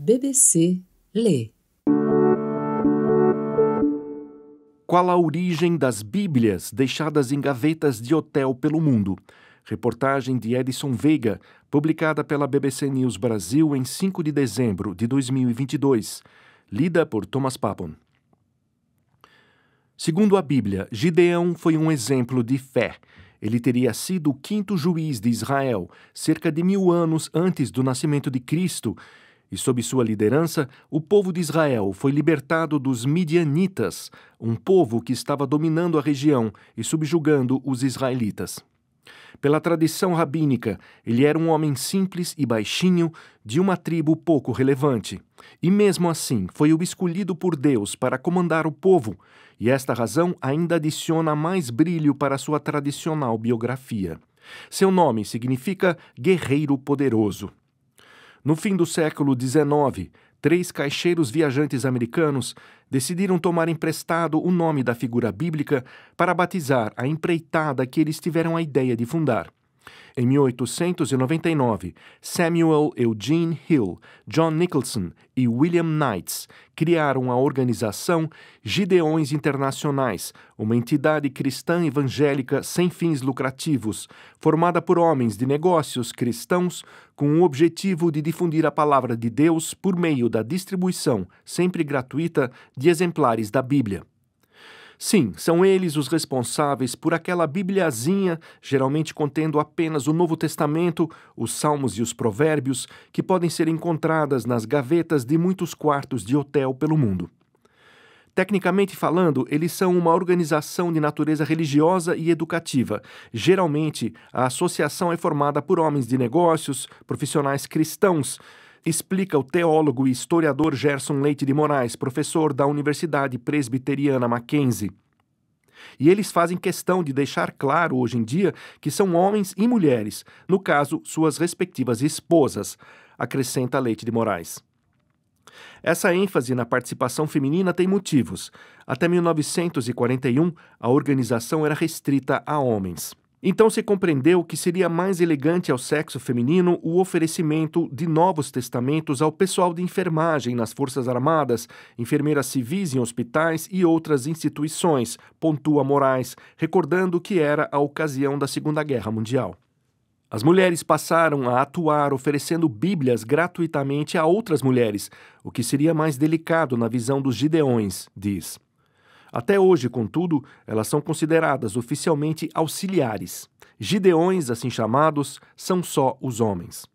BBC Lê. Qual a origem das Bíblias deixadas em gavetas de hotel pelo mundo? Reportagem de Edson Veiga, publicada pela BBC News Brasil em 5 de dezembro de 2022, lida por Thomas Papon. Segundo a Bíblia, Gideão foi um exemplo de fé. Ele teria sido o quinto juiz de Israel, cerca de mil anos antes do nascimento de Cristo, e sob sua liderança, o povo de Israel foi libertado dos midianitas, um povo que estava dominando a região e subjugando os israelitas. Pela tradição rabínica, ele era um homem simples e baixinho, de uma tribo pouco relevante. E mesmo assim, foi o escolhido por Deus para comandar o povo, e esta razão ainda adiciona mais brilho para sua tradicional biografia. Seu nome significa guerreiro poderoso. No fim do século XIX, três caixeiros viajantes americanos decidiram tomar emprestado o nome da figura bíblica para batizar a empreitada que eles tiveram a ideia de fundar. Em 1899, Samuel Eugene Hill, John Nicholson e William Knights criaram a organização Gideões Internacionais, uma entidade cristã evangélica sem fins lucrativos, formada por homens de negócios cristãos com o objetivo de difundir a palavra de Deus por meio da distribuição, sempre gratuita, de exemplares da Bíblia. Sim, são eles os responsáveis por aquela bibliazinha, geralmente contendo apenas o Novo Testamento, os Salmos e os Provérbios, que podem ser encontradas nas gavetas de muitos quartos de hotel pelo mundo. Tecnicamente falando, eles são uma organização de natureza religiosa e educativa. Geralmente, a associação é formada por homens de negócios, profissionais cristãos, explica o teólogo e historiador Gerson Leite de Moraes, professor da Universidade Presbiteriana Mackenzie. E eles fazem questão de deixar claro hoje em dia que são homens e mulheres, no caso, suas respectivas esposas, acrescenta Leite de Moraes. Essa ênfase na participação feminina tem motivos. Até 1941, a organização era restrita a homens. Então se compreendeu que seria mais elegante ao sexo feminino o oferecimento de novos testamentos ao pessoal de enfermagem nas Forças Armadas, enfermeiras civis em hospitais e outras instituições, pontua Moraes, recordando que era a ocasião da Segunda Guerra Mundial. As mulheres passaram a atuar oferecendo Bíblias gratuitamente a outras mulheres, o que seria mais delicado na visão dos Gideões, diz. Até hoje, contudo, elas são consideradas oficialmente auxiliares. Gideões, assim chamados, são só os homens.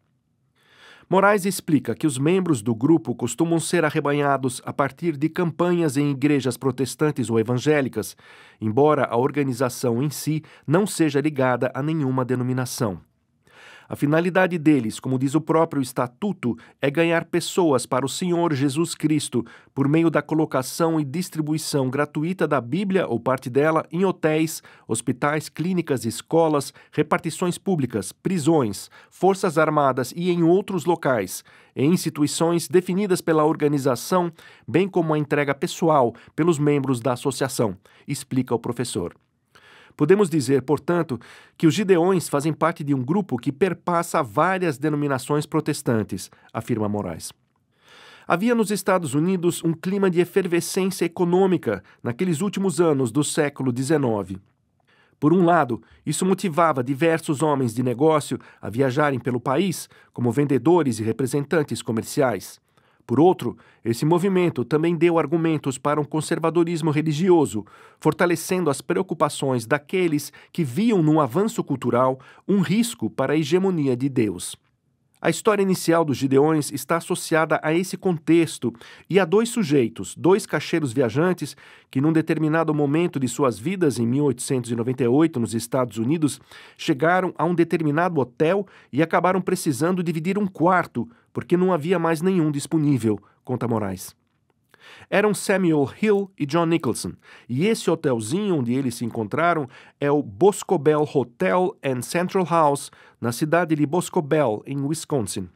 Moraes explica que os membros do grupo costumam ser arrebanhados a partir de campanhas em igrejas protestantes ou evangélicas, embora a organização em si não seja ligada a nenhuma denominação. A finalidade deles, como diz o próprio Estatuto, é ganhar pessoas para o Senhor Jesus Cristo, por meio da colocação e distribuição gratuita da Bíblia ou parte dela em hotéis, hospitais, clínicas, escolas, repartições públicas, prisões, forças armadas e em outros locais, em instituições definidas pela organização, bem como a entrega pessoal pelos membros da associação, explica o professor. Podemos dizer, portanto, que os Gideões fazem parte de um grupo que perpassa várias denominações protestantes, afirma Moraes. Havia nos Estados Unidos um clima de efervescência econômica naqueles últimos anos do século XIX. Por um lado, isso motivava diversos homens de negócio a viajarem pelo país como vendedores e representantes comerciais. Por outro, esse movimento também deu argumentos para um conservadorismo religioso, fortalecendo as preocupações daqueles que viam no avanço cultural um risco para a hegemonia de Deus. A história inicial dos Gideões está associada a esse contexto e a dois sujeitos, dois cacheiros viajantes, que num determinado momento de suas vidas, em 1898, nos Estados Unidos, chegaram a um determinado hotel e acabaram precisando dividir um quarto, porque não havia mais nenhum disponível, conta Moraes eram Samuel Hill e John Nicholson, e esse hotelzinho onde eles se encontraram é o Boscobel Hotel and Central House, na cidade de Boscobel, em Wisconsin.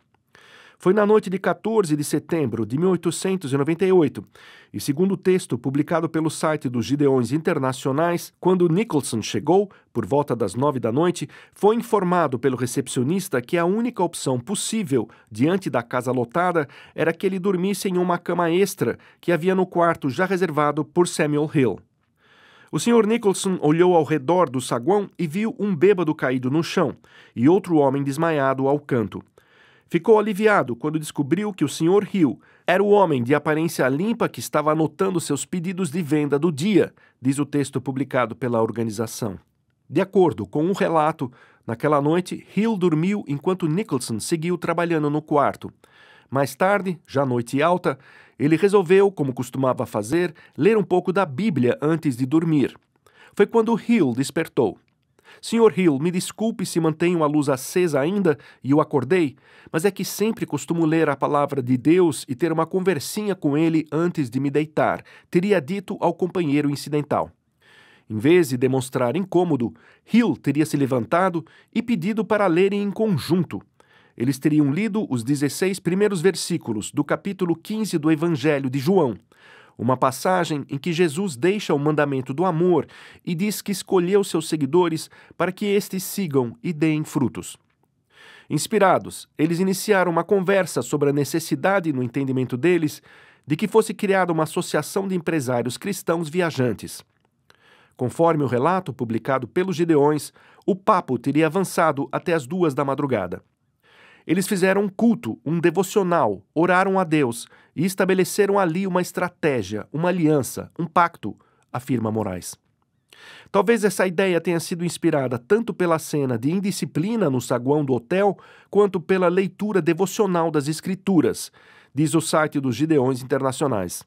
Foi na noite de 14 de setembro de 1898, e segundo o texto publicado pelo site dos Gideões Internacionais, quando Nicholson chegou, por volta das nove da noite, foi informado pelo recepcionista que a única opção possível diante da casa lotada era que ele dormisse em uma cama extra que havia no quarto já reservado por Samuel Hill. O Sr. Nicholson olhou ao redor do saguão e viu um bêbado caído no chão e outro homem desmaiado ao canto. Ficou aliviado quando descobriu que o Sr. Hill era o homem de aparência limpa que estava anotando seus pedidos de venda do dia, diz o texto publicado pela organização. De acordo com um relato, naquela noite Hill dormiu enquanto Nicholson seguiu trabalhando no quarto. Mais tarde, já noite alta, ele resolveu, como costumava fazer, ler um pouco da Bíblia antes de dormir. Foi quando Hill despertou. Sr. Hill, me desculpe se mantenho a luz acesa ainda e eu acordei, mas é que sempre costumo ler a palavra de Deus e ter uma conversinha com ele antes de me deitar, teria dito ao companheiro incidental. Em vez de demonstrar incômodo, Hill teria se levantado e pedido para lerem em conjunto. Eles teriam lido os 16 primeiros versículos do capítulo 15 do Evangelho de João uma passagem em que Jesus deixa o mandamento do amor e diz que escolheu seus seguidores para que estes sigam e deem frutos. Inspirados, eles iniciaram uma conversa sobre a necessidade, no entendimento deles, de que fosse criada uma associação de empresários cristãos viajantes. Conforme o relato publicado pelos Gideões, o papo teria avançado até as duas da madrugada. Eles fizeram um culto, um devocional, oraram a Deus e estabeleceram ali uma estratégia, uma aliança, um pacto, afirma Moraes. Talvez essa ideia tenha sido inspirada tanto pela cena de indisciplina no saguão do hotel, quanto pela leitura devocional das Escrituras, diz o site dos Gideões Internacionais.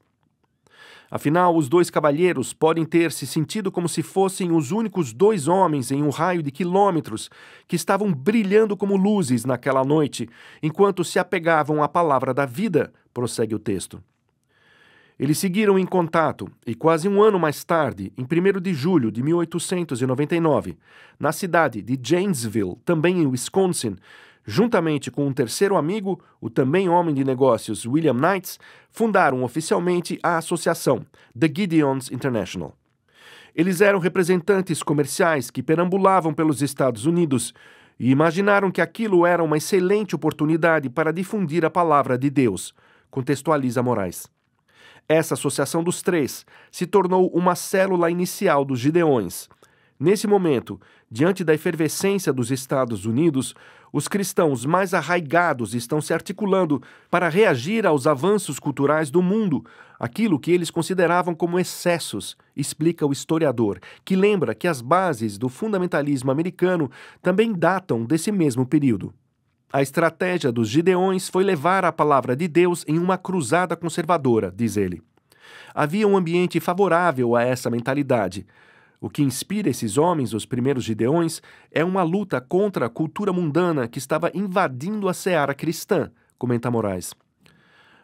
Afinal, os dois cavalheiros podem ter se sentido como se fossem os únicos dois homens em um raio de quilômetros que estavam brilhando como luzes naquela noite, enquanto se apegavam à palavra da vida, prossegue o texto. Eles seguiram em contato e, quase um ano mais tarde, em 1 de julho de 1899, na cidade de Janesville, também em Wisconsin, Juntamente com um terceiro amigo, o também homem de negócios William Knights, fundaram oficialmente a associação, The Gideons International. Eles eram representantes comerciais que perambulavam pelos Estados Unidos e imaginaram que aquilo era uma excelente oportunidade para difundir a palavra de Deus, contextualiza Moraes. Essa associação dos três se tornou uma célula inicial dos Gideões. Nesse momento, diante da efervescência dos Estados Unidos, os cristãos mais arraigados estão se articulando para reagir aos avanços culturais do mundo, aquilo que eles consideravam como excessos, explica o historiador, que lembra que as bases do fundamentalismo americano também datam desse mesmo período. A estratégia dos Gideões foi levar a palavra de Deus em uma cruzada conservadora, diz ele. Havia um ambiente favorável a essa mentalidade. O que inspira esses homens, os primeiros gideões, é uma luta contra a cultura mundana que estava invadindo a seara cristã, comenta Moraes.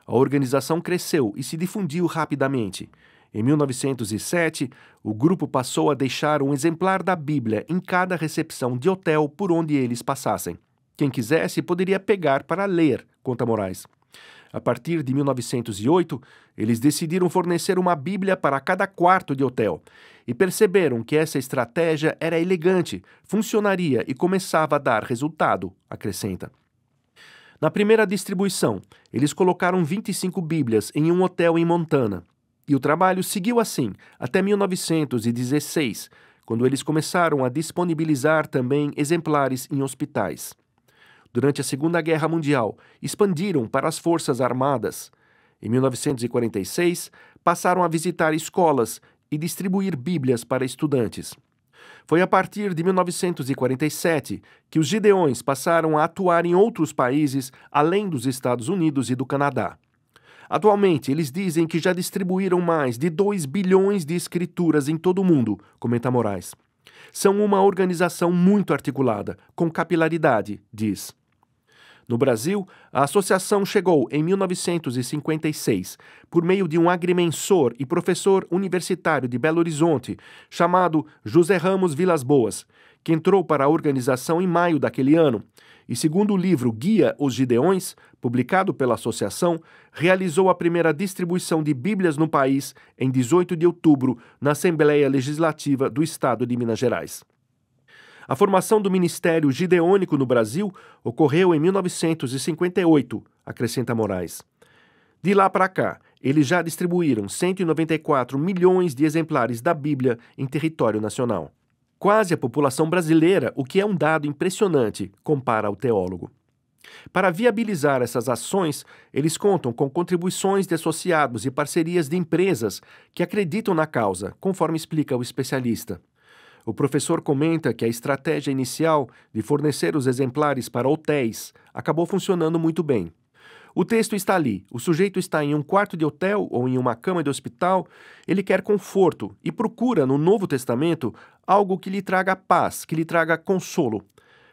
A organização cresceu e se difundiu rapidamente. Em 1907, o grupo passou a deixar um exemplar da Bíblia em cada recepção de hotel por onde eles passassem. Quem quisesse poderia pegar para ler, conta Moraes. A partir de 1908, eles decidiram fornecer uma Bíblia para cada quarto de hotel e perceberam que essa estratégia era elegante, funcionaria e começava a dar resultado, acrescenta. Na primeira distribuição, eles colocaram 25 Bíblias em um hotel em Montana. E o trabalho seguiu assim até 1916, quando eles começaram a disponibilizar também exemplares em hospitais. Durante a Segunda Guerra Mundial, expandiram para as Forças Armadas. Em 1946, passaram a visitar escolas e distribuir Bíblias para estudantes. Foi a partir de 1947 que os Gideões passaram a atuar em outros países além dos Estados Unidos e do Canadá. Atualmente, eles dizem que já distribuíram mais de 2 bilhões de escrituras em todo o mundo, comenta Moraes. São uma organização muito articulada, com capilaridade, diz. No Brasil, a associação chegou em 1956 por meio de um agrimensor e professor universitário de Belo Horizonte chamado José Ramos Vilas Boas, que entrou para a organização em maio daquele ano e, segundo o livro Guia Os Gideões, publicado pela associação, realizou a primeira distribuição de Bíblias no país em 18 de outubro na Assembleia Legislativa do Estado de Minas Gerais. A formação do Ministério Gideônico no Brasil ocorreu em 1958, acrescenta Moraes. De lá para cá, eles já distribuíram 194 milhões de exemplares da Bíblia em território nacional. Quase a população brasileira, o que é um dado impressionante, compara o teólogo. Para viabilizar essas ações, eles contam com contribuições de associados e parcerias de empresas que acreditam na causa, conforme explica o especialista. O professor comenta que a estratégia inicial de fornecer os exemplares para hotéis acabou funcionando muito bem. O texto está ali. O sujeito está em um quarto de hotel ou em uma cama de hospital. Ele quer conforto e procura no Novo Testamento algo que lhe traga paz, que lhe traga consolo.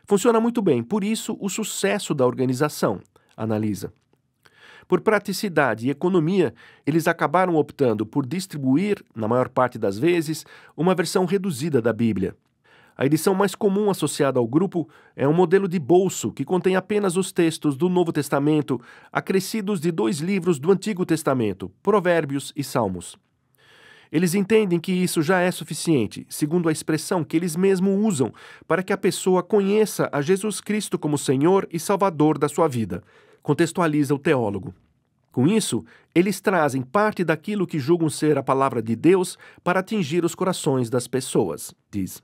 Funciona muito bem, por isso o sucesso da organização, analisa. Por praticidade e economia, eles acabaram optando por distribuir, na maior parte das vezes, uma versão reduzida da Bíblia. A edição mais comum associada ao grupo é um modelo de bolso que contém apenas os textos do Novo Testamento, acrescidos de dois livros do Antigo Testamento, Provérbios e Salmos. Eles entendem que isso já é suficiente, segundo a expressão que eles mesmos usam, para que a pessoa conheça a Jesus Cristo como Senhor e Salvador da sua vida contextualiza o teólogo. Com isso, eles trazem parte daquilo que julgam ser a palavra de Deus para atingir os corações das pessoas, diz.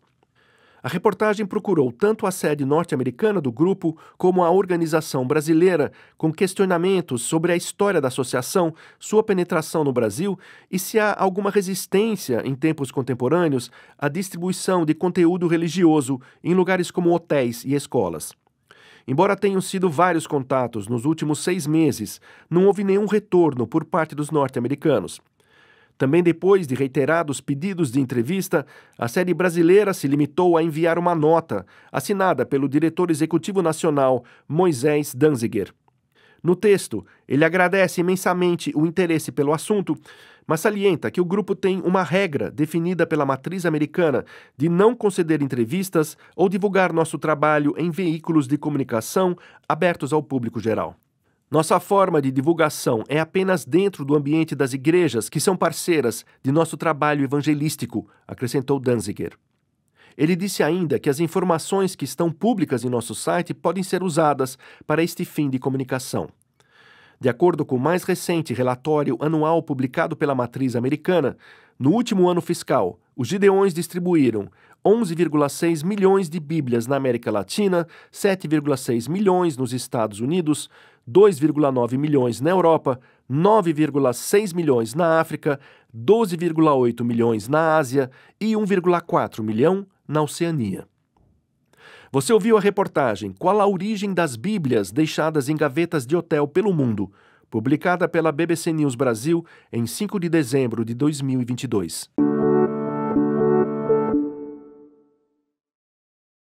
A reportagem procurou tanto a sede norte-americana do grupo como a organização brasileira, com questionamentos sobre a história da associação, sua penetração no Brasil e se há alguma resistência em tempos contemporâneos à distribuição de conteúdo religioso em lugares como hotéis e escolas. Embora tenham sido vários contatos nos últimos seis meses, não houve nenhum retorno por parte dos norte-americanos. Também depois de reiterados pedidos de entrevista, a série brasileira se limitou a enviar uma nota, assinada pelo diretor executivo nacional Moisés Danziger. No texto, ele agradece imensamente o interesse pelo assunto mas salienta que o grupo tem uma regra definida pela matriz americana de não conceder entrevistas ou divulgar nosso trabalho em veículos de comunicação abertos ao público geral. Nossa forma de divulgação é apenas dentro do ambiente das igrejas que são parceiras de nosso trabalho evangelístico, acrescentou Danziger. Ele disse ainda que as informações que estão públicas em nosso site podem ser usadas para este fim de comunicação. De acordo com o mais recente relatório anual publicado pela matriz americana, no último ano fiscal, os Gideões distribuíram 11,6 milhões de Bíblias na América Latina, 7,6 milhões nos Estados Unidos, 2,9 milhões na Europa, 9,6 milhões na África, 12,8 milhões na Ásia e 1,4 milhão na Oceania. Você ouviu a reportagem Qual a origem das Bíblias deixadas em gavetas de hotel pelo mundo, publicada pela BBC News Brasil em 5 de dezembro de 2022.